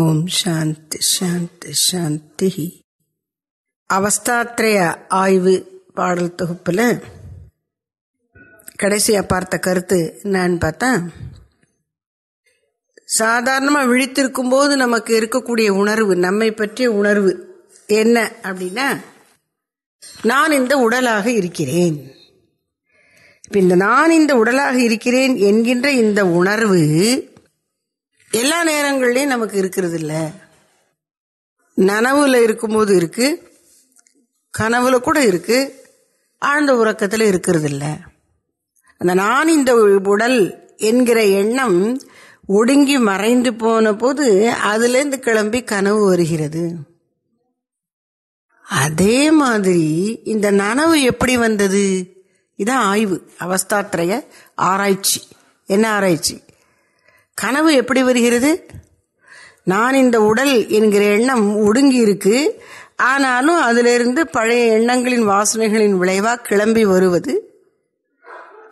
ஓம் சாந்தி சாந்தி சாந்தி அவஸ்தாத்ரய ஆய்வு பாடல் தொகுப்பில் கடைசியாக பார்த்த கருத்து என்னன்னு பார்த்தா சாதாரணமாக விழித்திருக்கும் போது நமக்கு இருக்கக்கூடிய உணர்வு நம்மை பற்றிய உணர்வு என்ன அப்படின்னா நான் இந்த உடலாக இருக்கிறேன் இப்போ இந்த நான் இந்த உடலாக இருக்கிறேன் என்கின்ற இந்த உணர்வு எல்லா நேரங்கள்லையும் நமக்கு இருக்கிறது இல்லை நனவுல இருக்கும்போது இருக்கு கனவுல கூட இருக்கு ஆழ்ந்த உறக்கத்தில் இருக்கிறது இல்லை அந்த நான் இந்த உடல் என்கிற எண்ணம் ஒடுங்கி மறைந்து போன போது அதுலேருந்து கிளம்பி கனவு வருகிறது அதே மாதிரி இந்த நனவு எப்படி வந்தது இதான் ஆய்வு அவஸ்தாத்திரைய ஆராய்ச்சி என்ன ஆராய்ச்சி கனவு எப்படி வருகிறது நான் இந்த உடல் என்கிற எண்ணம் ஒடுங்கி இருக்கு ஆனாலும் அதிலிருந்து பழைய எண்ணங்களின் வாசனைகளின் விளைவாக கிளம்பி வருவது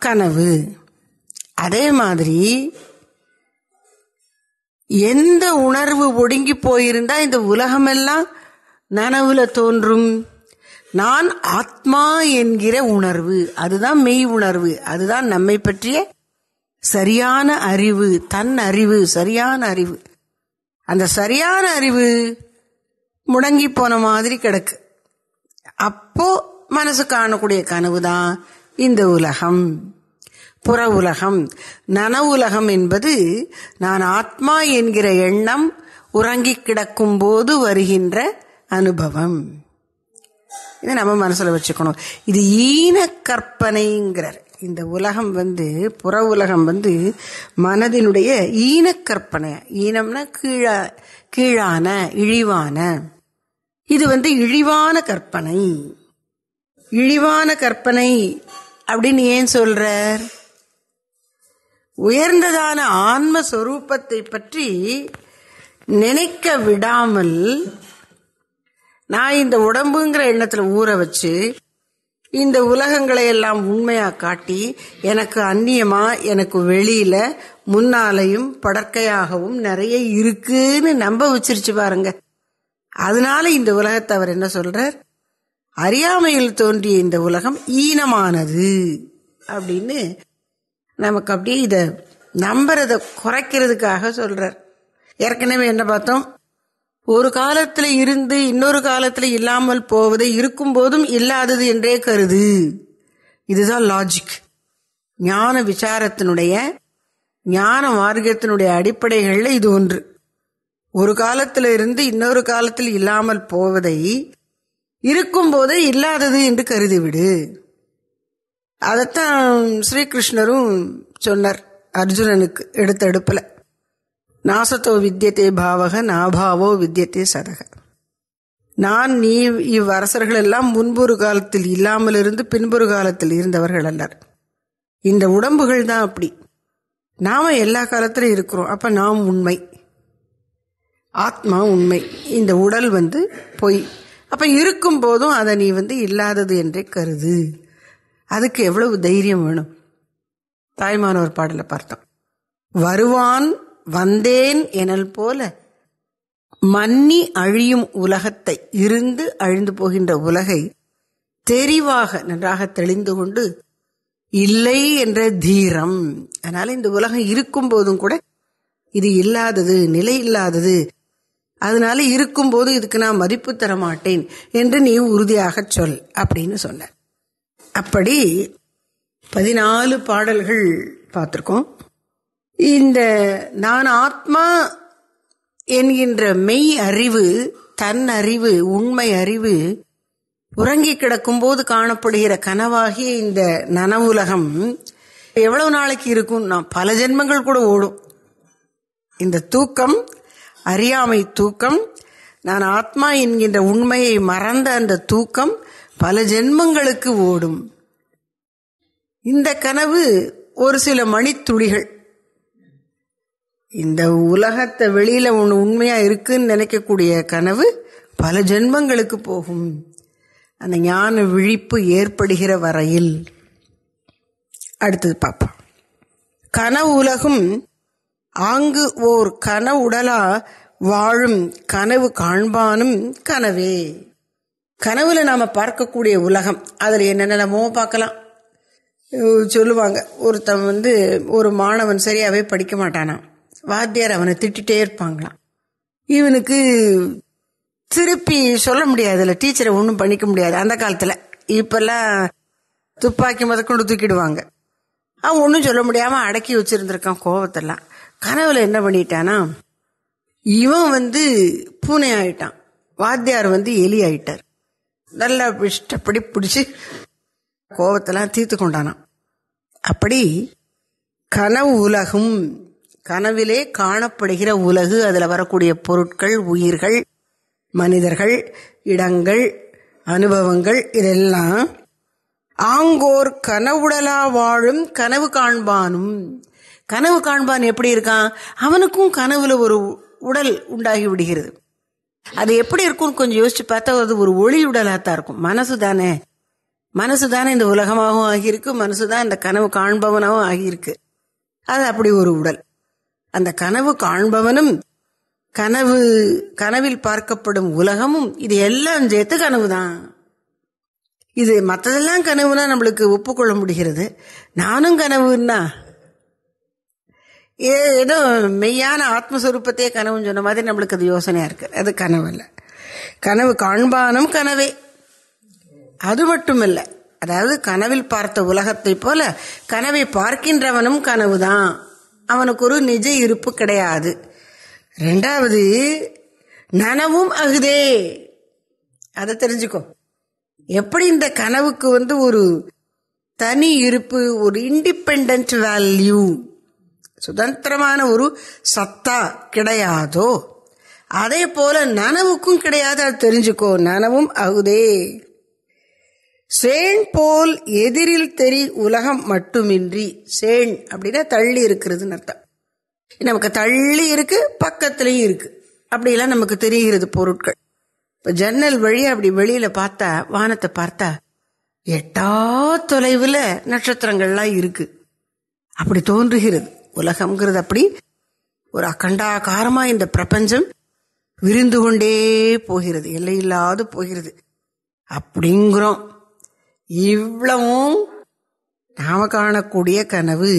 கனவு அதே மாதிரி எந்த உணர்வு ஒடுங்கி போயிருந்தா இந்த உலகமெல்லாம் நனவுல தோன்றும் நான் ஆத்மா என்கிற உணர்வு அதுதான் மெய் உணர்வு அதுதான் நம்மை பற்றிய சரியான அறிவு தன் அறிவு சரியான அறிவு அந்த சரியான அறிவு முடங்கி போன மாதிரி கிடக்கு அப்போ மனசு காணக்கூடிய கனவு தான் இந்த உலகம் புற உலகம் நன உலகம் என்பது நான் ஆத்மா என்கிற எண்ணம் உறங்கி கிடக்கும் போது வருகின்ற அனுபவம் இதை நம்ம மனசில் வச்சுக்கணும் இது ஈன கற்பனைங்கிறார் இந்த உலகம் வந்து புற உலகம் வந்து மனதினுடைய ஈனக்கற்பனை ஈனம்னா கீழா கீழான இழிவான இது வந்து இழிவான கற்பனை இழிவான கற்பனை அப்படின்னு ஏன் சொல்றார் உயர்ந்ததான ஆன்மஸ்வரூபத்தை பற்றி நினைக்க விடாமல் நான் இந்த உடம்புங்கிற எண்ணத்தில் ஊற வச்சு இந்த உலகங்களை எல்லாம் உண்மையாக காட்டி எனக்கு அந்நியமாக எனக்கு வெளியில் முன்னாலையும் படற்கையாகவும் நிறைய இருக்குன்னு நம்ப வச்சிருச்சு பாருங்க அதனால இந்த உலகத்தை அவர் என்ன சொல்றார் அறியாமையில் தோன்றிய இந்த உலகம் ஈனமானது அப்படின்னு நமக்கு அப்படியே இதை நம்புறதை குறைக்கிறதுக்காக சொல்றார் ஏற்கனவே என்ன பார்த்தோம் ஒரு காலத்தில் இருந்து இன்னொரு காலத்தில் இல்லாமல் போவதை இருக்கும் போதும் இல்லாதது என்றே கருது இதுதான் லாஜிக் ஞான விசாரத்தினுடைய ஞான மார்க்கத்தினுடைய அடிப்படைகளில் இது ஒன்று ஒரு காலத்தில் இருந்து இன்னொரு காலத்தில் இல்லாமல் போவதை இருக்கும் போதே இல்லாதது என்று கருதிவிடு அதைத்தான் ஸ்ரீகிருஷ்ணரும் சொன்னார் அர்ஜுனனுக்கு எடுத்த எடுப்பில் நாசத்தோ வித்தியத்தே பாவக நாபாவோ வித்தியத்தே சதக நான் நீ இவ்வரசர்கள் எல்லாம் முன்பொரு காலத்தில் இல்லாமல் இருந்து பின்பொரு காலத்தில் இருந்தவர்கள் அல்லர் இந்த உடம்புகள் தான் அப்படி நாம எல்லா காலத்திலும் இருக்கிறோம் அப்ப நாம் உண்மை ஆத்மா உண்மை இந்த உடல் வந்து பொய் அப்ப இருக்கும் போதும் அதை நீ வந்து இல்லாதது என்றே கருது அதுக்கு எவ்வளவு தைரியம் வேணும் தாய்மானவர் பாடலை பார்த்தோம் வருவான் வந்தேன் எனல் போல மன்னி அழியும் உலகத்தை இருந்து அழிந்து போகின்ற உலகை தெரிவாக நன்றாக தெளிந்து கொண்டு இல்லை என்ற தீரம் அதனால இந்த உலகம் இருக்கும் போதும் கூட இது இல்லாதது நிலை இல்லாதது அதனால போது இதுக்கு நான் மதிப்பு தர மாட்டேன் என்று நீ உறுதியாக சொல் அப்படின்னு சொன்ன அப்படி பதினாலு பாடல்கள் பார்த்துருக்கோம் இந்த நான் ஆத்மா என்கின்ற மெய் அறிவு தன் அறிவு உண்மை அறிவு உறங்கி கிடக்கும் போது காணப்படுகிற கனவாகிய இந்த நனவுலகம் எவ்வளவு நாளைக்கு இருக்கும் நான் பல ஜென்மங்கள் கூட ஓடும் இந்த தூக்கம் அறியாமை தூக்கம் நான் ஆத்மா என்கின்ற உண்மையை மறந்த அந்த தூக்கம் பல ஜென்மங்களுக்கு ஓடும் இந்த கனவு ஒரு சில மணித்துளிகள் இந்த உலகத்தை வெளியில் ஒன்று உண்மையாக இருக்குன்னு நினைக்கக்கூடிய கனவு பல ஜென்மங்களுக்கு போகும் அந்த ஞான விழிப்பு ஏற்படுகிற வரையில் அடுத்தது பார்ப்போம் கன உலகம் ஆங்கு ஓர் கன உடலா வாழும் கனவு காண்பானும் கனவே கனவுல நாம் பார்க்கக்கூடிய உலகம் அதில் என்னென்னமோ பார்க்கலாம் சொல்லுவாங்க ஒருத்தன் வந்து ஒரு மாணவன் சரியாகவே படிக்க மாட்டானான் வாத்தியார் அவனை திட்டிகிட்டே இருப்பாங்களாம் இவனுக்கு திருப்பி சொல்ல முடியாதுல்ல டீச்சரை ஒன்றும் பண்ணிக்க முடியாது அந்த காலத்தில் இப்போல்லாம் துப்பாக்கி முதற்கொண்டு தூக்கிடுவாங்க அவன் ஒன்றும் சொல்ல முடியாமல் அடக்கி வச்சுருந்துருக்கான் கோவத்தெல்லாம் கனவில் என்ன பண்ணிட்டானா இவன் வந்து பூனை ஆயிட்டான் வாத்தியார் வந்து எலி ஆயிட்டார் நல்லா இஷ்டப்படி பிடிச்சி கோபத்தெல்லாம் தீர்த்து கொண்டானான் அப்படி கனவு உலகம் கனவிலே காணப்படுகிற உலகு அதில் வரக்கூடிய பொருட்கள் உயிர்கள் மனிதர்கள் இடங்கள் அனுபவங்கள் இதெல்லாம் ஆங்கோர் கனவுடலா வாழும் கனவு காண்பானும் கனவு காண்பான் எப்படி இருக்கான் அவனுக்கும் கனவுல ஒரு உடல் உண்டாகி விடுகிறது அது எப்படி இருக்கும்னு கொஞ்சம் யோசிச்சு பார்த்தா அது ஒரு ஒளி உடலாகத்தான் இருக்கும் மனசு தானே மனசு தானே இந்த உலகமாகவும் ஆகியிருக்கு மனசு தான் இந்த கனவு காண்பவனாகவும் ஆகியிருக்கு அது அப்படி ஒரு உடல் அந்த கனவு காண்பவனும் கனவு கனவில் பார்க்கப்படும் உலகமும் இது எல்லாம் சேர்த்து கனவு தான் இது மற்றதெல்லாம் கனவுனா நம்மளுக்கு ஒப்புக்கொள்ள முடிகிறது நானும் கனவுன்னா ஏதோ மெய்யான ஆத்மஸ்வரூபத்தையே கனவுன்னு சொன்ன மாதிரி நம்மளுக்கு அது யோசனையாக இருக்கு அது கனவு இல்லை கனவு காண்பானும் கனவே அது மட்டுமல்ல அதாவது கனவில் பார்த்த உலகத்தை போல கனவை பார்க்கின்றவனும் கனவுதான் அவனுக்கு ஒரு நிஜ இருப்பு கிடையாது ரெண்டாவது நனவும் அகுதே அதை தெரிஞ்சுக்கோ எப்படி இந்த கனவுக்கு வந்து ஒரு தனி இருப்பு ஒரு இண்டிபெண்ட் வேல்யூ சுதந்திரமான ஒரு சத்தா கிடையாதோ அதே போல நனவுக்கும் கிடையாது அது தெரிஞ்சுக்கோ நனவும் அகுதே சேண் போல் எதிரில் தெரி உலகம் மட்டுமின்றி சேண் அப்படின்னா தள்ளி இருக்கிறதுன்னு அர்த்தம் நமக்கு தள்ளி இருக்கு பக்கத்துலயும் இருக்கு அப்படிலாம் நமக்கு தெரிகிறது பொருட்கள் இப்போ ஜன்னல் வழி அப்படி வெளியில பார்த்தா வானத்தை பார்த்தா எட்டா தொலைவில் நட்சத்திரங்கள்லாம் இருக்கு அப்படி தோன்றுகிறது உலகம்ங்கிறது அப்படி ஒரு அகண்டாகாரமா இந்த பிரபஞ்சம் விரிந்து கொண்டே போகிறது எல்லையில்லாது போகிறது அப்படிங்கிறோம் இவ்வளவும் நாம காணக்கூடிய கனவு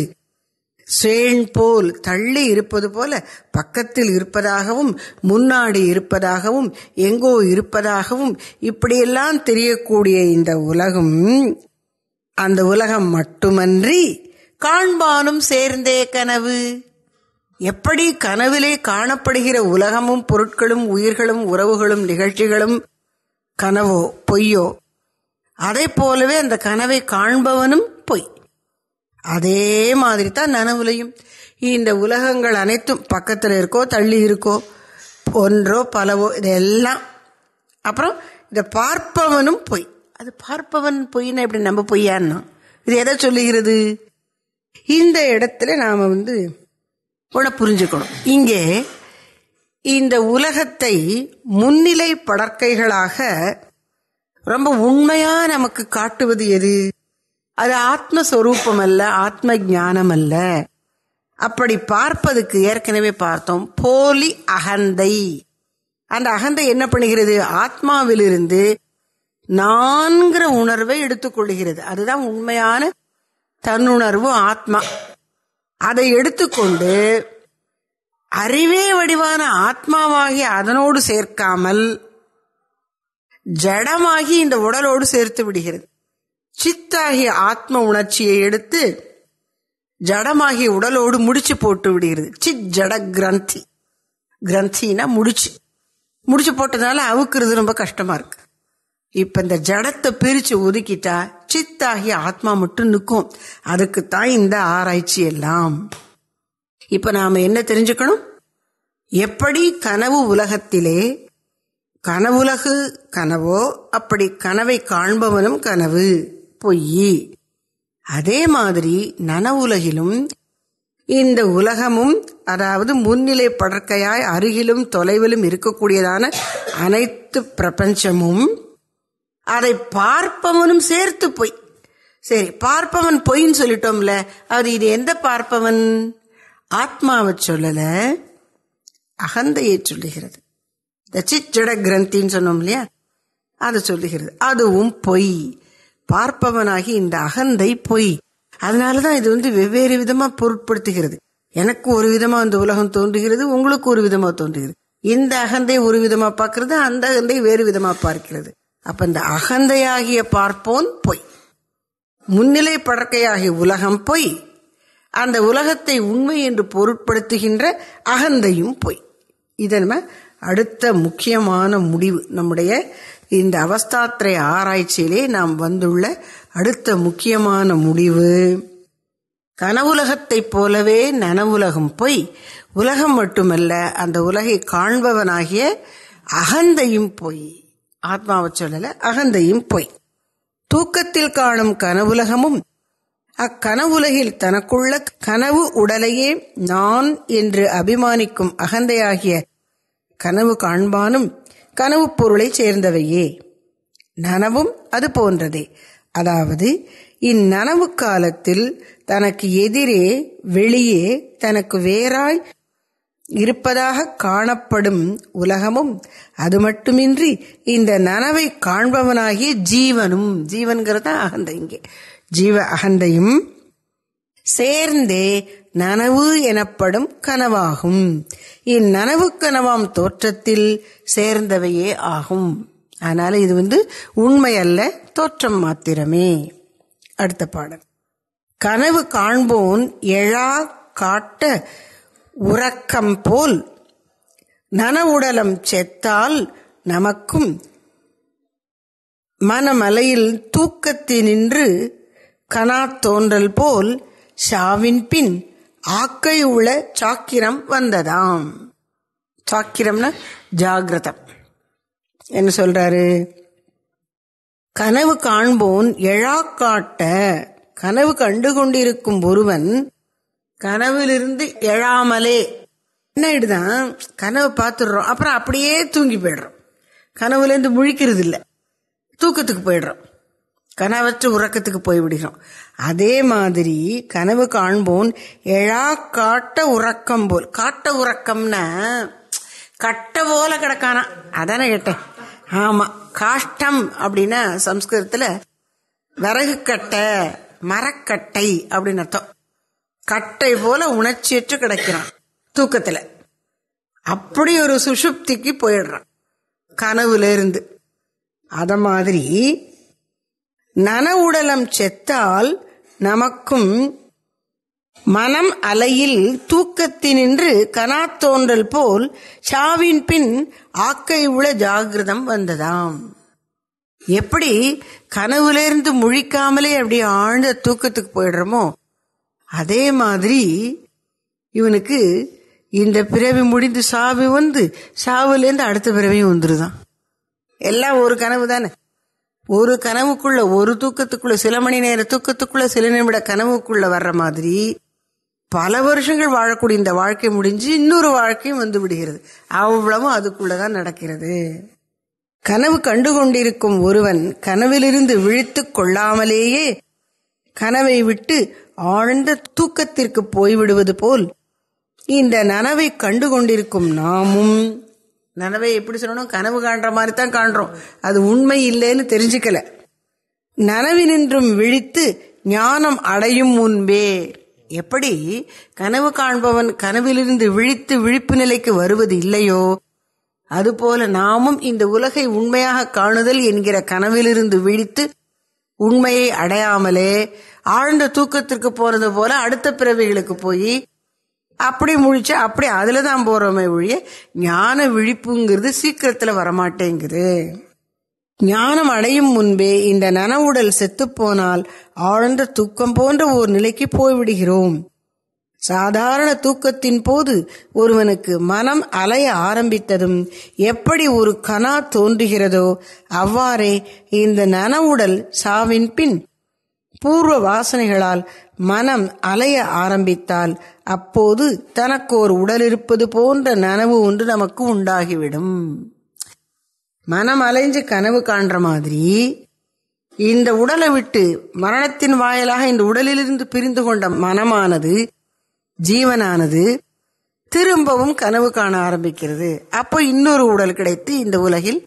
சேன் போல் தள்ளி இருப்பது போல பக்கத்தில் இருப்பதாகவும் முன்னாடி இருப்பதாகவும் எங்கோ இருப்பதாகவும் இப்படியெல்லாம் தெரியக்கூடிய இந்த உலகம் அந்த உலகம் மட்டுமன்றி காண்பானும் சேர்ந்தே கனவு எப்படி கனவிலே காணப்படுகிற உலகமும் பொருட்களும் உயிர்களும் உறவுகளும் நிகழ்ச்சிகளும் கனவோ பொய்யோ அதை போலவே அந்த கனவை காண்பவனும் பொய் அதே மாதிரி தான் நனவுலையும் இந்த உலகங்கள் அனைத்தும் பக்கத்தில் இருக்கோ தள்ளி இருக்கோ ஒன்றோ பலவோ இதெல்லாம் அப்புறம் இதை பார்ப்பவனும் பொய் அது பார்ப்பவன் பொய்னா இப்படி நம்ம பொய்யான்னா இது எதை சொல்லுகிறது இந்த இடத்துல நாம் வந்து உன புரிஞ்சுக்கணும் இங்கே இந்த உலகத்தை முன்னிலை படற்கைகளாக ரொம்ப உண்மையா நமக்கு காட்டுவது எது அது ஆத்மஸ்வரூபம் அல்ல ஆத்ம ஞானம் அல்ல அப்படி பார்ப்பதுக்கு ஏற்கனவே பார்த்தோம் போலி அகந்தை அந்த அகந்தை என்ன பண்ணுகிறது ஆத்மாவிலிருந்து நான்கிற உணர்வை எடுத்துக்கொள்கிறது அதுதான் உண்மையான தன்னுணர்வு ஆத்மா அதை எடுத்துக்கொண்டு அறிவே வடிவான ஆத்மாவாகி அதனோடு சேர்க்காமல் ஜடமாகி இந்த உடலோடு சேர்த்து விடுகிறது சித்தாகிய ஆத்ம உணர்ச்சியை எடுத்து ஜடமாகிய உடலோடு முடிச்சு போட்டு விடுகிறது சித் ஜட கிரந்தி கிரந்தினா முடிச்சு முடிச்சு போட்டதுனால அவுக்குறது ரொம்ப கஷ்டமா இருக்கு இப்ப இந்த ஜடத்தை பிரிச்சு ஒதுக்கிட்டா சித்தாகிய ஆத்மா மட்டும் நிற்கும் அதுக்குத்தான் இந்த ஆராய்ச்சி எல்லாம் இப்ப நாம என்ன தெரிஞ்சுக்கணும் எப்படி கனவு உலகத்திலே கனவுலகு கனவோ அப்படி கனவை காண்பவனும் கனவு பொய் அதே மாதிரி நனவுலகிலும் இந்த உலகமும் அதாவது முன்னிலை படற்கையாய் அருகிலும் தொலைவிலும் இருக்கக்கூடியதான அனைத்து பிரபஞ்சமும் அதை பார்ப்பவனும் சேர்த்து பொய் சரி பார்ப்பவன் பொய்ன்னு சொல்லிட்டோம்ல அது இது எந்த பார்ப்பவன் ஆத்மாவை சொல்லல அகந்தையை சொல்லுகிறது இந்த சிச்சட கிரந்தின்னு சொன்னோம் இல்லையா அது சொல்லுகிறது அதுவும் பொய் பார்ப்பவனாகி இந்த அகந்தை பொய் அதனாலதான் இது வந்து வெவ்வேறு விதமா பொருட்படுத்துகிறது எனக்கு ஒரு விதமா இந்த உலகம் தோன்றுகிறது உங்களுக்கு ஒரு விதமா தோன்றுகிறது இந்த அகந்தை ஒரு விதமா பார்க்கறது அந்த அகந்தை வேறு விதமா பார்க்கிறது அப்ப இந்த அகந்தையாகிய பார்ப்போன் பொய் முன்னிலை படக்கையாகிய உலகம் பொய் அந்த உலகத்தை உண்மை என்று பொருட்படுத்துகின்ற அகந்தையும் பொய் இதை அடுத்த முக்கியமான முடிவு நம்முடைய இந்த அவஸ்தாத்திரை ஆராய்ச்சியிலே நாம் வந்துள்ள அடுத்த முக்கியமான முடிவு கனவுலகத்தைப் போலவே நனவுலகம் போய் உலகம் மட்டுமல்ல அந்த உலகை காண்பவனாகிய அகந்தையும் பொய் ஆத்மாவை சொல்லல அகந்தையும் பொய் தூக்கத்தில் காணும் கனவுலகமும் அக்கனவுலகில் தனக்குள்ள கனவு உடலையே நான் என்று அபிமானிக்கும் அகந்தையாகிய கனவு காண்பானும் கனவு பொருளை சேர்ந்தவையே நனவும் அது போன்றதே அதாவது இந்நனவு காலத்தில் தனக்கு எதிரே வெளியே தனக்கு வேறாய் இருப்பதாக காணப்படும் உலகமும் அது மட்டுமின்றி இந்த நனவை காண்பவனாகிய ஜீவனும் ஜீவன்கிறதா அகந்த இங்கே ஜீவ அகந்தையும் சேர்ந்தே நனவு எனப்படும் கனவாகும் இந்நனவு கனவாம் தோற்றத்தில் சேர்ந்தவையே ஆகும் அதனால இது வந்து உண்மை அல்ல தோற்றம் மாத்திரமே அடுத்த பாடல் கனவு காண்போன் எழா காட்ட உறக்கம் போல் நனவுடலம் செத்தால் நமக்கும் மனமலையில் தூக்கத்தினின்று கனா தோன்றல் போல் சாவின் பின் ஆக்கை உள்ள சாக்கிரம் வந்ததாம் சாக்கிரம்னா ஜாகிரதம் என்ன சொல்றாரு கனவு காண்போன் எழா காட்ட கனவு கண்டு கொண்டிருக்கும் ஒருவன் கனவிலிருந்து எழாமலே என்ன ஆயிடுதான் கனவு பார்த்துடுறோம் அப்புறம் அப்படியே தூங்கி போயிடுறோம் கனவுலேருந்து முழிக்கிறது இல்லை தூக்கத்துக்கு போயிடுறோம் கனவற்று உறக்கத்துக்கு போய்விடுகிறோம் அதே மாதிரி கனவு காண்போன் எழா காட்ட உறக்கம் போல் காட்ட உறக்கம்னா கட்ட போல கிடக்கானா அதானே கேட்டேன் ஆமா காஷ்டம் அப்படின்னா சம்ஸ்கிருதத்துல விறகு கட்டை மரக்கட்டை அப்படின்னு அர்த்தம் கட்டை போல உணர்ச்சியற்று கிடைக்கிறான் தூக்கத்துல அப்படி ஒரு சுஷுப்திக்கு போயிடுறான் கனவுல இருந்து அத மாதிரி நனவுடலம் செத்தால் நமக்கும் மனம் அலையில் தூக்கத்தினின்று கனாத்தோன்றல் போல் சாவின் பின் ஆக்கை உள ஜாகிரதம் வந்ததாம் எப்படி கனவுலேருந்து முழிக்காமலே அப்படி ஆழ்ந்த தூக்கத்துக்கு போயிடுறோமோ அதே மாதிரி இவனுக்கு இந்த பிறவி முடிந்து சாவு வந்து சாவுலேருந்து அடுத்த பிறவியும் வந்துருதான் எல்லாம் ஒரு கனவு தானே ஒரு கனவுக்குள்ள ஒரு தூக்கத்துக்குள்ள சில மணி நேர தூக்கத்துக்குள்ள சில நிமிட கனவுக்குள்ள வர்ற மாதிரி பல வருஷங்கள் வாழக்கூடிய இந்த வாழ்க்கை முடிஞ்சு இன்னொரு வாழ்க்கையும் வந்து விடுகிறது அவ்வளவும் அதுக்குள்ளதான் நடக்கிறது கனவு கண்டுகொண்டிருக்கும் ஒருவன் கனவிலிருந்து விழித்து கொள்ளாமலேயே கனவை விட்டு ஆழ்ந்த தூக்கத்திற்கு போய்விடுவது போல் இந்த நனவை கண்டுகொண்டிருக்கும் நாமும் நனவை எப்படி சொல்லணும் கனவு காண்ற மாதிரி தான் காண்றோம் அது உண்மை இல்லைன்னு தெரிஞ்சுக்கல நனவினின்றும் விழித்து ஞானம் அடையும் முன்பே எப்படி கனவு காண்பவன் கனவிலிருந்து விழித்து விழிப்பு நிலைக்கு வருவது இல்லையோ அதுபோல நாமும் இந்த உலகை உண்மையாக காணுதல் என்கிற கனவிலிருந்து விழித்து உண்மையை அடையாமலே ஆழ்ந்த தூக்கத்திற்கு போறது போல அடுத்த பிறவிகளுக்கு போய் அப்படி முழிச்சு அப்படி அதில் தான் போகிறோமே ஒழிய ஞான விழிப்புங்கிறது சீக்கிரத்தில் வரமாட்டேங்குது ஞானம் அடையும் முன்பே இந்த நனவுடல் செத்துப்போனால் ஆழ்ந்த தூக்கம் போன்ற ஒரு நிலைக்கு போய்விடுகிறோம் சாதாரண தூக்கத்தின் போது ஒருவனுக்கு மனம் அலைய ஆரம்பித்ததும் எப்படி ஒரு கனா தோன்றுகிறதோ அவ்வாறே இந்த நனவுடல் சாவின் பின் பூர்வ வாசனைகளால் மனம் அலைய ஆரம்பித்தால் அப்போது தனக்கு ஒரு உடல் இருப்பது போன்ற நனவு ஒன்று நமக்கு உண்டாகிவிடும் மனம் அலைஞ்சு கனவு காண்ற மாதிரி இந்த உடலை விட்டு மரணத்தின் வாயிலாக இந்த உடலிலிருந்து பிரிந்து கொண்ட மனமானது ஜீவனானது திரும்பவும் கனவு காண ஆரம்பிக்கிறது அப்போ இன்னொரு உடல் கிடைத்து இந்த உலகில்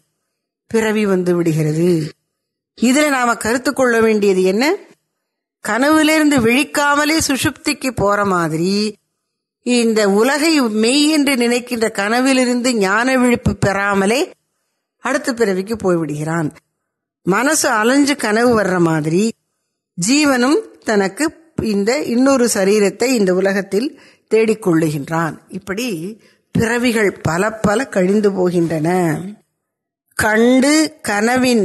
பிறவி வந்து விடுகிறது இதில் நாம கருத்து கொள்ள வேண்டியது என்ன கனவுலேருந்து விழிக்காமலே சுஷுப்திக்கு போற மாதிரி இந்த உலகை மெய் என்று நினைக்கின்ற கனவிலிருந்து ஞான விழிப்பு பெறாமலே அடுத்த பிறவிக்கு போய்விடுகிறான் மனசு அலைஞ்சு கனவு வர்ற மாதிரி ஜீவனும் தனக்கு இந்த இன்னொரு சரீரத்தை இந்த உலகத்தில் தேடிக்கொள்ளுகின்றான் இப்படி பிறவிகள் பல பல கழிந்து போகின்றன கண்டு கனவின்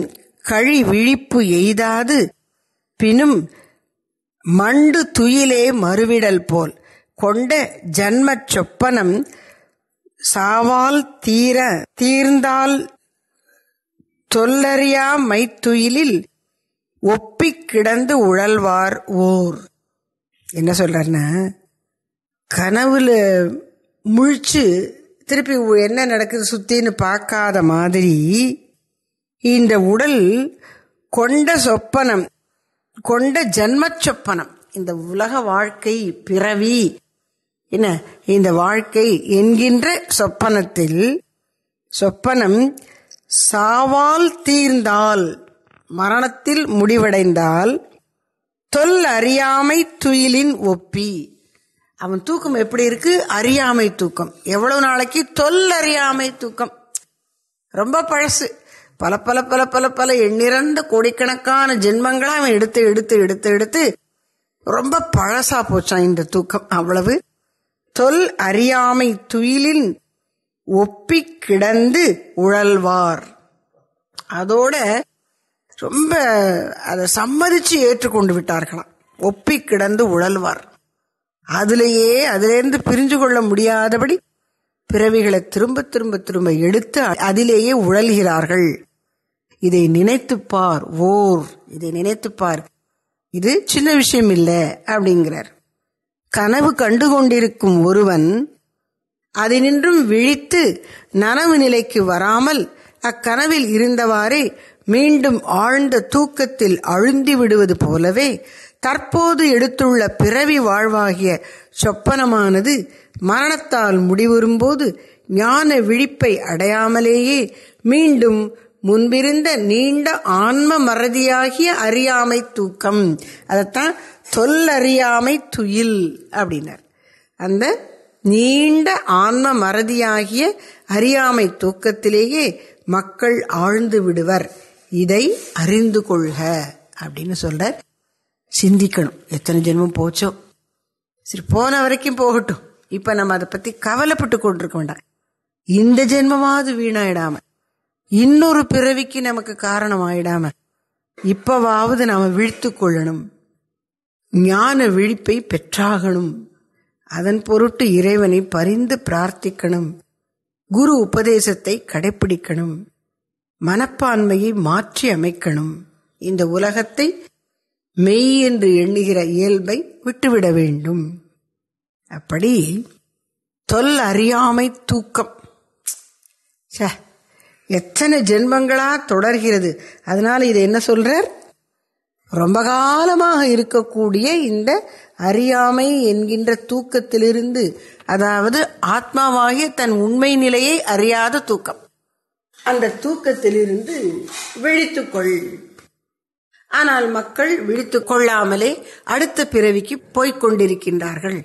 கழி விழிப்பு எய்தாது பினும் மண்டு துயிலே மறுவிடல் போல் கொண்ட ஜன்மச் சொப்பனம் சாவால் தீர தீர்ந்தால் தொல்லறியா மைத்துயிலில் ஒப்பி கிடந்து உழல்வார் ஓர் என்ன சொல்றாருன்னா கனவுல முழிச்சு திருப்பி என்ன நடக்குது சுத்தின்னு பார்க்காத மாதிரி இந்த உடல் கொண்ட சொப்பனம் கொண்ட ஜென்மச்சொப்பனம் இந்த உலக வாழ்க்கை பிறவி என்ன இந்த வாழ்க்கை என்கின்ற சொப்பனத்தில் சொப்பனம் சாவால் தீர்ந்தால் மரணத்தில் முடிவடைந்தால் தொல் அறியாமை துயிலின் ஒப்பி அவன் தூக்கம் எப்படி இருக்கு அறியாமை தூக்கம் எவ்வளவு நாளைக்கு தொல் அறியாமை தூக்கம் ரொம்ப பழசு பல பல பல பல பல எண்ணிரண்டு கோடிக்கணக்கான ஜென்மங்களை அவன் எடுத்து எடுத்து எடுத்து எடுத்து ரொம்ப பழசா போச்சான் இந்த தூக்கம் அவ்வளவு தொல் அறியாமை துயிலின் ஒப்பி கிடந்து உழல்வார் அதோட ரொம்ப அதை சம்மதிச்சு ஏற்றுக்கொண்டு விட்டார்களாம் ஒப்பி கிடந்து உழல்வார் அதுலேயே அதுலேருந்து பிரிஞ்சு கொள்ள முடியாதபடி பிறவிகளை திரும்ப திரும்ப திரும்ப எடுத்து அதிலேயே உழல்கிறார்கள் இதை நினைத்துப்பார் ஓர் இதை நினைத்துப்பார் இது சின்ன விஷயம் இல்லை அப்படிங்கிறார் கனவு கண்டு கொண்டிருக்கும் ஒருவன் நின்றும் விழித்து நனவு நிலைக்கு வராமல் அக்கனவில் இருந்தவாறே மீண்டும் ஆழ்ந்த தூக்கத்தில் அழுந்தி விடுவது போலவே தற்போது எடுத்துள்ள பிறவி வாழ்வாகிய சொப்பனமானது மரணத்தால் முடிவுறும்போது ஞான விழிப்பை அடையாமலேயே மீண்டும் முன்பிருந்த நீண்ட ஆன்ம மறதியாகிய அறியாமை தூக்கம் அதைத்தான் தொல்லறியாமை துயில் அப்படின்னார் அந்த நீண்ட ஆன்ம மறதியாகிய அறியாமை தூக்கத்திலேயே மக்கள் ஆழ்ந்து விடுவர் இதை அறிந்து கொள்க அப்படின்னு சொல்றார் சிந்திக்கணும் எத்தனை ஜென்மம் போச்சோ சரி போன வரைக்கும் போகட்டும் இப்போ நம்ம அதை பற்றி கவலைப்பட்டு கொண்டிருக்க வேண்டாம் இந்த ஜென்மமாவது வீணாயிடாம இன்னொரு பிறவிக்கு நமக்கு காரணம் ஆயிடாம இப்பவாவது நாம விழித்து கொள்ளணும் ஞான விழிப்பை பெற்றாகணும் அதன் பொருட்டு இறைவனை பரிந்து பிரார்த்திக்கணும் குரு உபதேசத்தை கடைபிடிக்கணும் மனப்பான்மையை மாற்றி அமைக்கணும் இந்த உலகத்தை மெய் என்று எண்ணுகிற இயல்பை விட்டுவிட வேண்டும் அப்படி தொல் அறியாமை தூக்கம் எத்தனை ஜென்மங்களா தொடர்கிறது அதனால இதை என்ன சொல்றார் ரொம்ப காலமாக இருக்கக்கூடிய இந்த அறியாமை என்கின்ற தூக்கத்திலிருந்து அதாவது ஆத்மாவாகிய தன் உண்மை நிலையை அறியாத தூக்கம் அந்த தூக்கத்திலிருந்து விழித்துக்கொள் ஆனால் மக்கள் விழித்து கொள்ளாமலே அடுத்த பிறவிக்கு போய்க் கொண்டிருக்கின்றார்கள்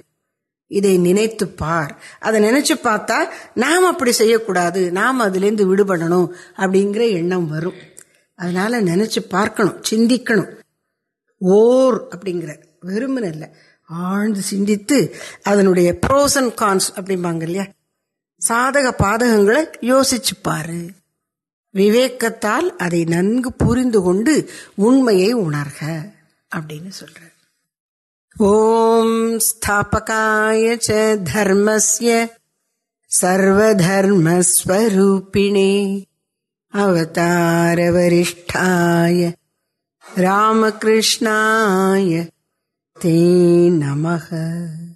இதை நினைத்து பார் அதை நினைச்சு பார்த்தா நாம் அப்படி செய்யக்கூடாது நாம் அதுலேருந்து விடுபடணும் அப்படிங்கிற எண்ணம் வரும் அதனால நினைச்சு பார்க்கணும் சிந்திக்கணும் ஓர் அப்படிங்கிற வெறுமன இல்லை ஆழ்ந்து சிந்தித்து அதனுடைய ப்ரோஸ் அண்ட் கான்ஸ் அப்படிம்பாங்க இல்லையா சாதக பாதகங்களை யோசிச்சு பாரு விவேக்கத்தால் அதை நன்கு புரிந்து கொண்டு உண்மையை உணர்க அப்படின்னு சொல்ற ஓம் ஸ்தாபகாய ச தர்மஸ்ய அவதார அவதாரவரிஷ்டாய ராமகிருஷ்ணாய தே நமக